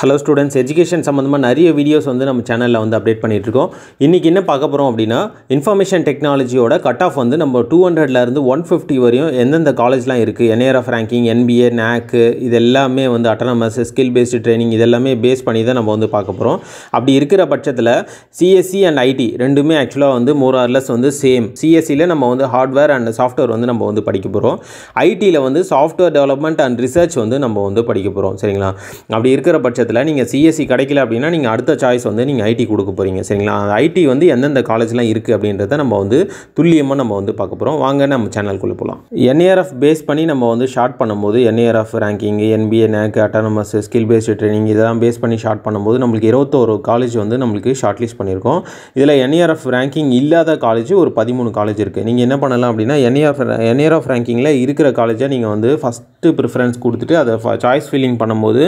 hello students education சம்மந்தமாக நிறைய videos வந்து நம்ம சேனலில் வந்து அப்டேட் பண்ணிகிட்ருக்கோம் இன்றைக்கி என்ன பார்க்க போகிறோம் அப்படின்னா இன்ஃபர்மேஷன் டெக்னாலஜியோட கட் ஆஃப் வந்து நம்ம டூ ஹண்ட்ரட்லேருந்து ஒன் ஃபிஃப்டி வரையும் எந்தெந்த காலேஜ்லாம் இருக்குது என்ஏஆர் ஆஃப் ரேங்கிங் என்பிஏ நேக்கு இது எல்லாமே வந்து அட்டனமஸ் ஸ்கில் பேஸ்டு ட்ரைனிங் இதெல்லாமே பேஸ் பண்ணி தான் நம்ம வந்து பார்க்க போகிறோம் அப்படி இருக்கிற பட்சத்தில் சிஎஸ்சி அண்ட் ஐடி ரெண்டுமே ஆக்சுவலாக வந்து மோர் வந்து சேம் சிஎஸ்சியில் நம்ம வந்து ஹார்ட்வேர் அண்ட் சாஃப்ட்வேர் வந்து நம்ம வந்து படிக்க போகிறோம் ஐடியில் வந்து சாஃப்ட்வேர் டெவலப்மெண்ட் அண்ட் ரிசர்ச் வந்து நம்ம வந்து படிக்க போகிறோம் சரிங்களா அப்படி இருக்கிற பட்சத்தில் பட்சத்தில் நீங்கள் சிஎஸ்சி e கிடைக்கல அப்படின்னா நீங்கள் அடுத்த சாய்ஸ் வந்து நீங்கள் ஐடி கொடுக்க போகிறீங்க சரிங்களா அந்த ஐடி வந்து எந்தெந்த காலேஜ்லாம் இருக்குது அப்படின்றத நம்ம வந்து துல்லியமாக நம்ம வந்து பார்க்க போகிறோம் வாங்க நம்ம சேனலுக்குள்ளே போகலாம் என்ஏஆர்எஃப் பேஸ் பண்ணி நம்ம வந்து ஷார்ட் பண்ணும்போது NIRF ranking NBA NAAC autonomous skill based training இதெல்லாம் பேஸ் பண்ணி ஷார்ட் பண்ணும்போது நம்மளுக்கு இருபத்தோரு காலேஜ் வந்து நம்மளுக்கு ஷார்ட் லிஸ்ட் பண்ணியிருக்கோம் இதில் என்ஏஆர்எஃப் ரேங்கிங் இல்லாத காலேஜ் ஒரு பதிமூணு காலேஜ் இருக்குது நீங்கள் என்ன பண்ணலாம் அப்படின்னா என்ஏஆர்எஃப் என்ஏஆர்எஃப் ரேங்கிங்கில் இருக்கிற காலேஜை நீங்கள் வந்து ஃபஸ்ட்டு ப்ரிஃபரன்ஸ் கொடுத்துட்டு அதை சாய்ஸ் ஃபில்லிங் பண்ணும்போது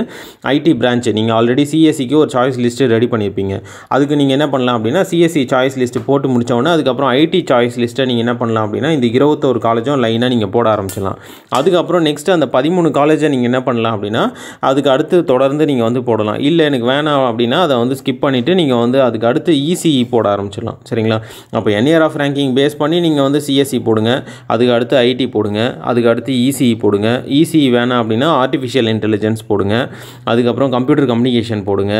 ஐடி பிரான்ச் ஆச்சு நீங்கள் ஆல்ரெடி சிஎஸ்சிக்கு e ஒரு சாய்ஸ் லிஸ்ட்டு ரெடி பண்ணியிருப்பீங்க அதுக்கு நீங்கள் என்ன பண்ணலாம் அப்படின்னா சிஎஸ்சி சாய்ஸ் லிஸ்ட்டு போட்டு முடித்தோடனே அதுக்கப்புறம் ஐடி சாய்ஸ் லிஸ்ட்டை நீங்கள் என்ன பண்ணலாம் அப்படின்னா இந்த இருபத்தோரு காலேஜும் லைனாக நீங்கள் போட ஆரம்பிச்சிடலாம் அதுக்கப்புறம் நெக்ஸ்ட்டு அந்த பதிமூணு காலேஜை நீங்கள் என்ன பண்ணலாம் அப்படின்னா அதுக்கு அடுத்து தொடர்ந்து நீங்கள் வந்து போடலாம் இல்லை எனக்கு வேணாம் அப்படின்னா அதை வந்து ஸ்கிப் பண்ணிவிட்டு நீங்கள் வந்து அதுக்கு அடுத்து இசிஇ e e போட ஆரம்பிச்சிடலாம் சரிங்களா அப்போ இயர் ஆஃப் ரேங்கிங் பேஸ் பண்ணி நீங்கள் வந்து சிஎஸ்சி போடுங்க அதுக்கு அடுத்து ஐடி போடுங்க அதுக்கு அடுத்து இசிஇ போடுங்க இசிஇ வேணாம் அப்படின்னா ஆர்டிஃபிஷியல் இன்டெலிஜென்ஸ் போடுங்க அதுக்கப்புறம் கம்ப்யூட்டர் கம்ப்யூட்டர் கம்யூனிகேஷன் போடுங்க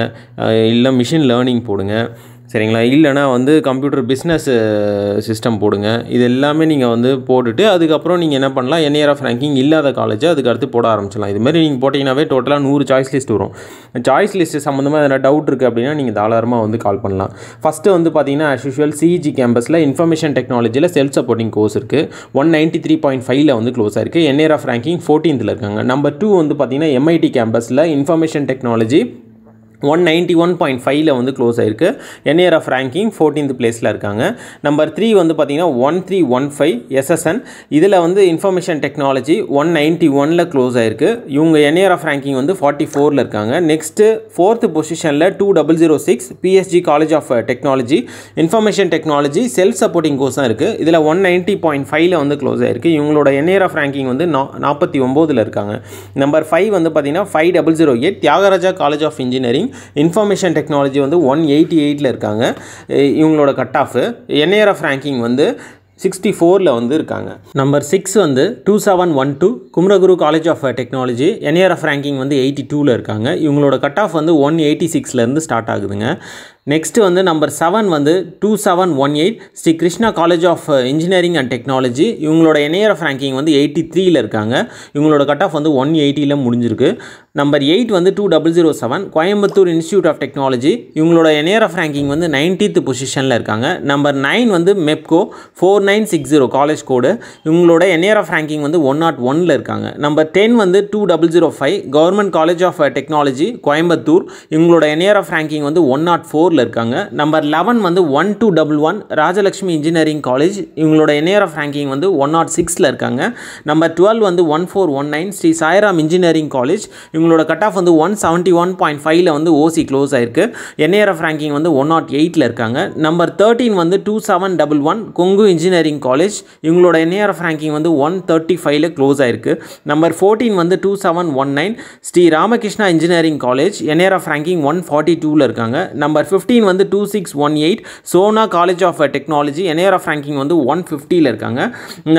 இல்லை மிஷின் லேர்னிங் போடுங்க சரிங்களா இல்லைனா வந்து கம்ப்யூட்டர் பிஸ்னஸ் சிஸ்டம் போடுங்க இது எல்லாமே நீங்கள் வந்து போட்டுட்டு அதுக்கப்புறம் நீங்கள் என்ன பண்ணலாம் என் இயர் ஆஃப் ரேங்கிங் இல்லாத காலேஜ் அதுக்கு அடுத்து போட ஆரம்பிச்சிடலாம் இதுமாதிரி நீங்கள் போட்டிங்கனாவே டோட்டலாக நூறு சாய்ஸ் லிஸ்ட் வரும் சாய்ஸ் லிஸ்ட் சம்மந்தமாக எதனா டவுட் இருக்குது அப்படின்னா நீங்கள் தாராளமாக வந்து கால் பண்ணலாம் ஃபஸ்ட்டு வந்து பார்த்தீங்கன்னா ஆஸ் யூஷுவல் சிஜி கேம்பஸில் இன்ஃபர்மேஷன் டெக்னாலஜியில் செல்ஃப் சப்போர்ட்டிங் கோர்ஸ் இருக்குது ஒன் நைன்ட்டி த்ரீ பாயிண்ட் ஃபைவ்ல வந்து க்ளோஸ் ஆயிருக்கு என் இயர் ஆஃப் ரேங்கிங் ஃபோர்டீன்த்தில் இருக்காங்க நம்பர் டூ வந்து பார்த்தீங்கன்னா எம்ஐடி கேம்பஸில் information technology one ninety one point ஃபைவ்ல வந்து க்ளோஸ் ஆயிருக்கு என்ஏர் ஆஃப் ரேங்கிங் ஃபோர்டீன்த் பிளேஸில் இருக்காங்க நம்பர் த்ரீ வந்து பார்த்திங்கன்னா one three one five SSN இதில் வந்து இன்ஃபர்மேஷன் டெக்னாலஜி ஒன் நைன்ட்டி ஒனில் க்ளோஸ் ஆயிருக்கு இவங்க என்ஏர் ஆஃப் ரேங்கிங் வந்து ஃபார்ட்டி ஃபோரில் இருக்காங்க நெக்ஸ்ட்டு ஃபோர்த்து பொசிஷனில் two double zero six PSG college of technology information technology self supporting course தான் இருக்குது இதில் ஒன் நைன்டி பாயிண்ட் ஃபைவ்ல வந்து க்ளோஸ் ஆயிருக்கு இவங்களோட என்ஏர் ஆஃப் ரேங்கிங் வந்து நா நாற்பத்தி ஒம்போதில் இருக்காங்க நம்பர் ஃபைவ் வந்து பார்த்தீங்கன்னா five double zero eight Thiagaraja college of engineering information technology வந்து ஒன் எயிட்டி எயிட்டில் இருக்காங்க இவங்களோட cut off NIRF ranking வந்து சிக்ஸ்டி ஃபோரில் வந்து இருக்காங்க நம்பர் சிக்ஸ் வந்து two seven one two Kumaraguru college of technology NIRF ranking வந்து எயிட்டி டூவில் இருக்காங்க இவங்களோட கட் ஆஃப் வந்து ஒன் எயிட்டி சிக்ஸ்லேருந்து ஸ்டார்ட் ஆகுதுங்க நெக்ஸ்ட்டு வந்து நம்பர் செவன் வந்து two seven one eight Sri Krishna college of engineering and technology இவங்களோட என்ஏஆர் ஆஃப் ரேங்கிங் வந்து எயிட்டி த்ரீயில் இருக்காங்க இவங்களோட கட் ஆஃப் வந்து ஒன் எயிட்டியில் முடிஞ்சிருக்கு நம்பர் எயிட் வந்து two double zero seven Coimbatore institute of technology இவங்களோட எனியர் ஆஃப் ரேங்கிங் வந்து நைன்டீத் பொசிஷனில் இருக்காங்க நம்பர் நைன் வந்து Mepco four nine six zero college code இவங்களோட எனியர் ஆஃப் ரேங்கிங் வந்து ஒன் நாட் ஒனில் இருக்காங்க நம்பர் டென் வந்து two double zero five government college of technology Coimbatore இவங்களோட எனியர் ஆஃப் ரேங்கிங் வந்து ஒன் நாட் ஃபோரில் இருக்காங்க நம்பர் லெவன் வந்து one two double one Rajalakshmi engineering college இவங்களோட எனியர் ஆஃப் ரேங்கிங் வந்து ஒன் நாட் சிக்ஸில் இருக்காங்க நம்பர் டுவெல் வந்து one four one nine Sri Sairam engineering college இவங்களோட கட் ஆஃப் வந்து ஒன் செவன்ட்டி ஒன் பாயிண்ட் ஃபைவ்ல வந்து ஓசி க்ளோஸ் ஆயிருக்கு என்ஏஆர்எஃப் ரேங்கிங் வந்து ஒன் நாட் எயிட்டில் இருக்காங்க நம்பர் தேர்ட்டீன் வந்து two seven double one Kongu engineering college இவங்களோட என்ஏஆர்எஃப் ரேங்கிங் வந்து ஒன் தேர்ட்டி ஃபைவ்ல க்ளோஸ் ஆயிருக்கு நம்பர் ஃபோர்டீன் வந்து two seven one nine Sri Ramakrishna engineering college NIRF ranking one forty டூவில் இருக்காங்க நம்பர் ஃபிஃப்டீன் வந்து two six one eight Sona college of technology NIRF ranking வந்து ஒன் ஃபிஃப்டியில் இருக்காங்க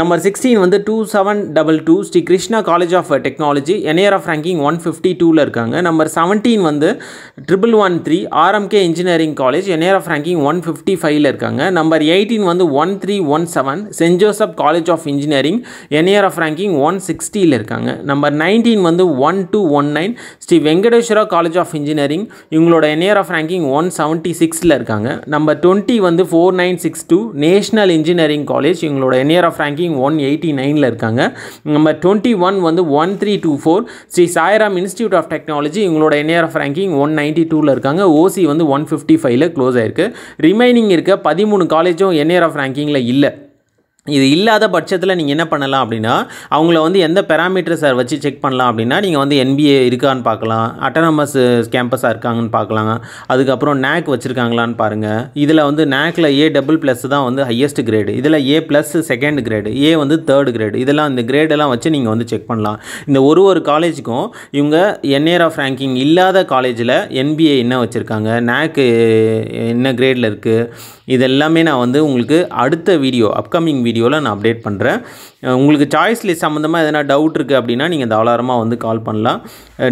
நம்பர் சிக்ஸ்டீன் வந்து two seven double two Sri Krishna college of technology NIRF ranking one fifty டூவில் இருக்காங்க நம்பர் செவன்டீன் வந்து triple one three RMK engineering college NIRF ranking one fifty ஃபைவ்ல இருக்காங்க நம்பர் எயிட்டீன் வந்து one three one seven saint Joseph college of engineering NIRF ranking one சிக்ஸ்டியில் இருக்காங்க number nineteen வந்து one two one nine Sri Venkateswara college of engineering இவங்களோட NIRF ranking one seventy சிக்ஸில் இருக்காங்க number twenty வந்து four nine six two national engineering college இவங்களோட NIRF ranking one eighty நைனில் இருக்காங்க நம்பர் டுவெண்ட்டி ஒன் வந்து one three two four Sri Sairam institute of technology இவங்களோட NIRF ranking one ninety டூவில் இருக்காங்க ஓசி வந்து ஒன் ஃபிஃப்டி ஃபைவ்ல க்ளோஸ் ஆயிருக்கு ரிமைனிங் இருக்க பதிமூணு காலேஜும் என்ஆர்எஃப் ரேங்கிங்கில் இல்லை இது இல்லாத பட்சத்தில் நீங்கள் என்ன பண்ணலாம் அப்படின்னா அவங்கள வந்து எந்த பேராமீட்டர் சார் வச்சு செக் பண்ணலாம் அப்படின்னா நீங்கள் வந்து என்பிஏ இருக்கான்னு பார்க்கலாம் அட்டானமஸ் கேம்பஸாக இருக்காங்கன்னு பார்க்கலாம் அதுக்கப்புறம் நேக் வச்சுருக்காங்களான்னு பாருங்கள் இதில் வந்து நேக்கில் ஏ டபுள் ப்ளஸ் தான் வந்து ஹையஸ்ட் கிரேடு இதில் A plus second grade A வந்து தேர்ட் கிரேடு இதெல்லாம் இந்த கிரேடெல்லாம் வச்சு நீங்கள் வந்து செக் பண்ணலாம் இந்த ஒரு ஒரு காலேஜுக்கும் இவங்க என்ஏர் ஆஃப் ரேங்கிங் இல்லாத காலேஜில் என்பிஏ என்ன வச்சுருக்காங்க நேக்கு என்ன கிரேடில் இருக்குது இதெல்லாமே நான் வந்து உங்களுக்கு அடுத்த வீடியோ அப்கமிங் வீடியோ வீடியோவில் நான் அப்டேட் பண்ணுறேன் உங்களுக்கு சாய்ஸ் லிஸ்ட் சம்மந்தமாக எதனா டவுட் இருக்குது அப்படின்னா நீங்கள் தாராளமாக வந்து கால் பண்ணலாம்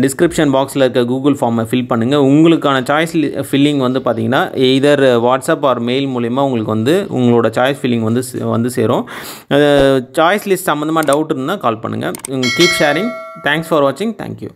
டிஸ்கிரிப்ஷன் பாக்ஸில் இருக்க கூகுள் ஃபார்மை ஃபில் பண்ணுங்கள் உங்களுக்கான சாய்ஸ் ஃபில்லிங் வந்து பார்த்தீங்கன்னா இதர் வாட்ஸ்அப் ஆர் மெயில் மூலிமா உங்களுக்கு வந்து உங்களோட சாய்ஸ் ஃபில்லிங் வந்து வந்து சேரும் சாய்ஸ் லிஸ்ட் சம்மந்தமாக டவுட் இருந்தால் கால் பண்ணுங்கள் கீப் ஷேரிங் தேங்க்ஸ் ஃபார் வாட்சிங் தேங்க்யூ